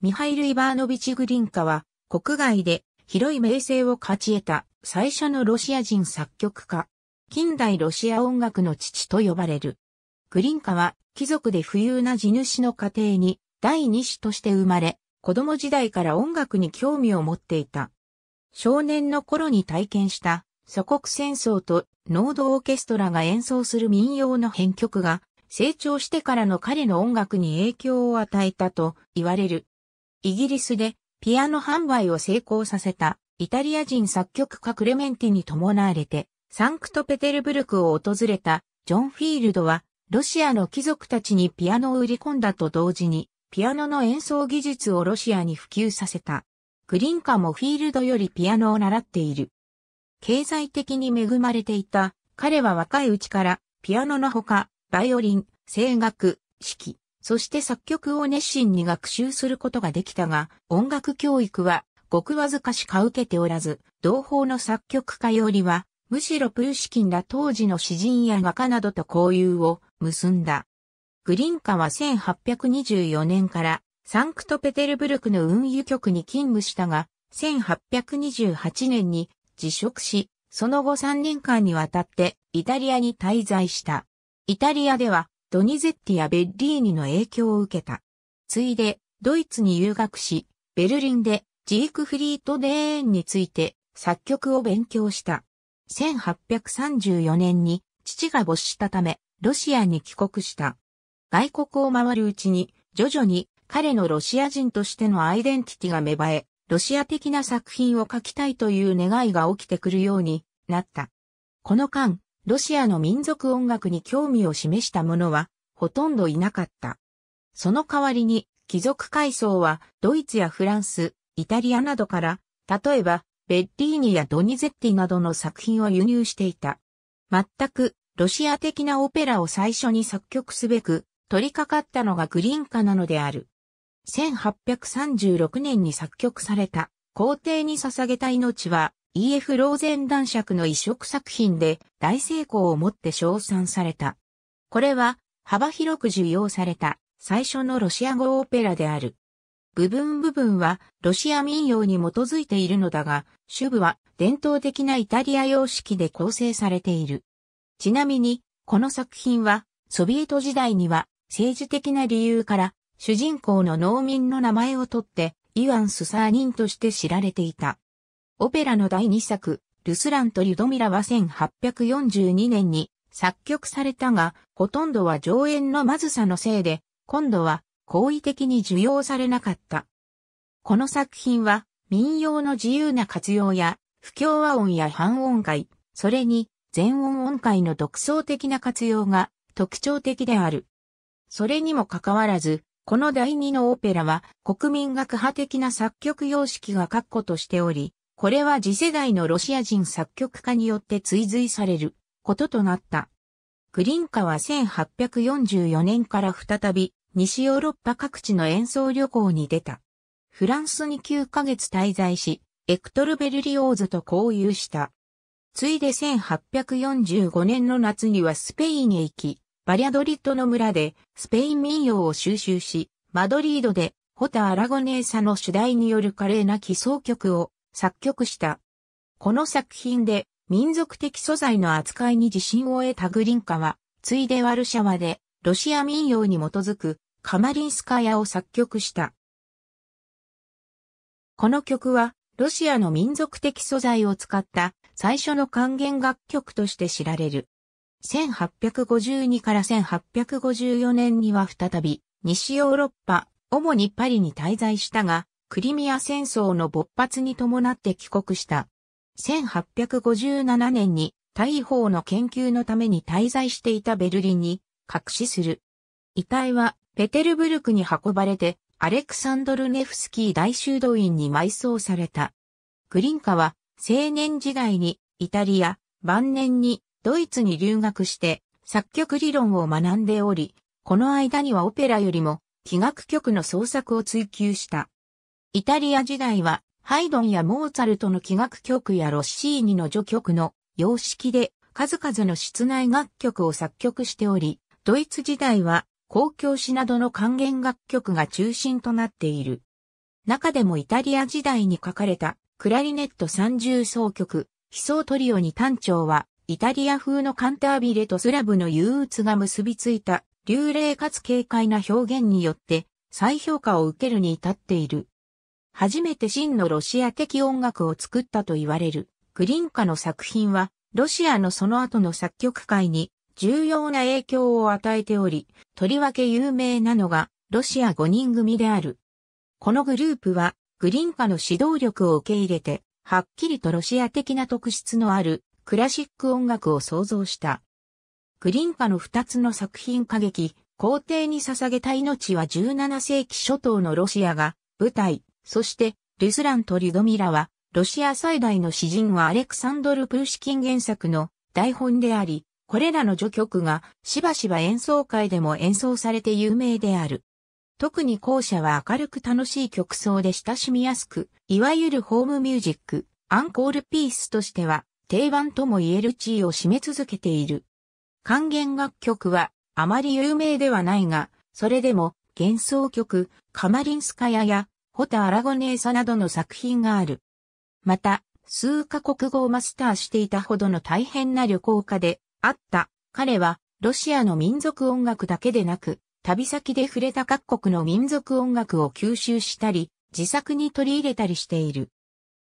ミハイル・イバーノビチ・グリンカは、国外で広い名声を勝ち得た最初のロシア人作曲家。近代ロシア音楽の父と呼ばれる。グリンカは、貴族で富裕な地主の家庭に第二子として生まれ、子供時代から音楽に興味を持っていた。少年の頃に体験した祖国戦争とノードオーケストラが演奏する民謡の編曲が成長してからの彼の音楽に影響を与えたと言われるイギリスでピアノ販売を成功させたイタリア人作曲家クレメンティに伴われてサンクトペテルブルクを訪れたジョン・フィールドはロシアの貴族たちにピアノを売り込んだと同時にピアノの演奏技術をロシアに普及させた。クリンカもフィールドよりピアノを習っている。経済的に恵まれていた彼は若いうちからピアノのほかバイオリン、声楽、指揮、そして作曲を熱心に学習することができたが、音楽教育はごくわずかしか受けておらず、同胞の作曲家よりは、むしろプルシキンら当時の詩人や画家などと交友を結んだ。グリンカは1824年からサンクトペテルブルクの運輸局に勤務したが、1828年に辞職し、その後3年間にわたってイタリアに滞在した。イタリアではドニゼッティやベッリーニの影響を受けた。ついで、ドイツに留学し、ベルリンでジークフリート・デーンについて作曲を勉強した。1834年に父が没したため、ロシアに帰国した。外国を回るうちに、徐々に彼のロシア人としてのアイデンティティが芽生え、ロシア的な作品を書きたいという願いが起きてくるようになった。この間、ロシアの民族音楽に興味を示した者は、ほとんどいなかった。その代わりに、貴族階層は、ドイツやフランス、イタリアなどから、例えば、ベッリーニやドニゼッティなどの作品を輸入していた。全く、ロシア的なオペラを最初に作曲すべく、取り掛かったのがグリーンカなのである。1836年に作曲された、皇帝に捧げた命は、E.F. ローゼン男爵の移植作品で大成功をもって称賛された。これは幅広く受容された最初のロシア語オペラである。部分部分はロシア民謡に基づいているのだが、主部は伝統的なイタリア様式で構成されている。ちなみに、この作品はソビエト時代には政治的な理由から主人公の農民の名前を取ってイワン・スサーニンとして知られていた。オペラの第2作、ルスラント・リュドミラは1842年に作曲されたが、ほとんどは上演のまずさのせいで、今度は好意的に受容されなかった。この作品は民謡の自由な活用や不協和音や半音階、それに全音音階の独創的な活用が特徴的である。それにもかかわらず、この第二のオペラは国民学派的な作曲様式が確固としており、これは次世代のロシア人作曲家によって追随されることとなった。クリンカは1844年から再び西ヨーロッパ各地の演奏旅行に出た。フランスに9ヶ月滞在し、エクトル・ベルリオーズと交友した。ついで1845年の夏にはスペインへ行き、バリャドリッドの村でスペイン民謡を収集し、マドリードでホタ・アラゴネーサの主題による華麗な奇想曲を作曲した。この作品で民族的素材の扱いに自信を得たグリンカは、ついでワルシャワでロシア民謡に基づくカマリンスカヤを作曲した。この曲はロシアの民族的素材を使った最初の還元楽曲として知られる。1852から1854年には再び西ヨーロッパ、主にパリに滞在したが、クリミア戦争の勃発に伴って帰国した。1857年に大砲の研究のために滞在していたベルリンに隠しする。遺体はペテルブルクに運ばれてアレクサンドルネフスキー大修道院に埋葬された。グリンカは青年時代にイタリア、晩年にドイツに留学して作曲理論を学んでおり、この間にはオペラよりも器楽曲の創作を追求した。イタリア時代は、ハイドンやモーツァルトの器楽曲やロッシーニの序曲の様式で数々の室内楽曲を作曲しており、ドイツ時代は公共詩などの還元楽曲が中心となっている。中でもイタリア時代に書かれたクラリネット三重奏曲、悲壮トリオに単調は、イタリア風のカンタービレとスラブの憂鬱が結びついた、流麗かつ軽快な表現によって再評価を受けるに至っている。初めて真のロシア的音楽を作ったと言われる、グリンカの作品は、ロシアのその後の作曲界に重要な影響を与えており、とりわけ有名なのが、ロシア5人組である。このグループは、グリンカの指導力を受け入れて、はっきりとロシア的な特質のあるクラシック音楽を創造した。グリンカの2つの作品歌劇、皇帝に捧げた命は17世紀初頭のロシアが舞台、そして、ルスランとリュドミラは、ロシア最大の詩人はアレクサンドル・プーシキン原作の台本であり、これらの序曲がしばしば演奏会でも演奏されて有名である。特に校舎は明るく楽しい曲奏で親しみやすく、いわゆるホームミュージック、アンコールピースとしては定番とも言える地位を占め続けている。還元楽曲はあまり有名ではないが、それでも幻想曲、カマリンスカヤやホタ・アラゴネーサなどの作品がある。また、数カ国語をマスターしていたほどの大変な旅行家であった。彼は、ロシアの民族音楽だけでなく、旅先で触れた各国の民族音楽を吸収したり、自作に取り入れたりしている。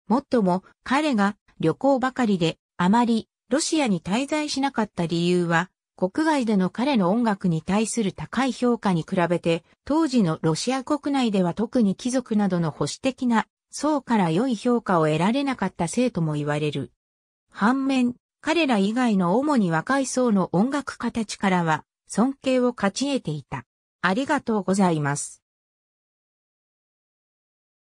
もっとも、彼が旅行ばかりで、あまりロシアに滞在しなかった理由は、国外での彼の音楽に対する高い評価に比べて、当時のロシア国内では特に貴族などの保守的な層から良い評価を得られなかった生徒も言われる。反面、彼ら以外の主に若い層の音楽家たちからは尊敬を勝ち得ていた。ありがとうございます。